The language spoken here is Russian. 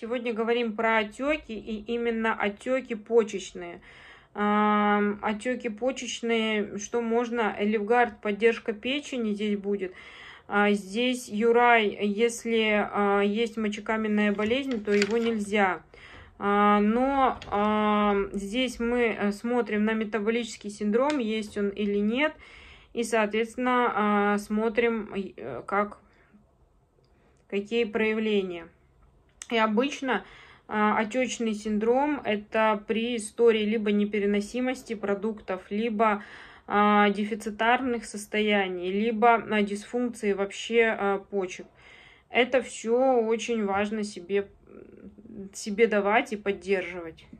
Сегодня говорим про отеки и именно отеки почечные. Отеки почечные, что можно, Элевгард, поддержка печени здесь будет. А здесь Юрай, если а, есть мочекаменная болезнь, то его нельзя. А, но здесь мы э, смотрим на метаболический синдром, есть он или нет. И, соответственно, смотрим, э, как, какие проявления. И обычно а, отечный синдром – это при истории либо непереносимости продуктов, либо а, дефицитарных состояний, либо а, дисфункции вообще почек. Это все очень важно себе, себе давать и поддерживать.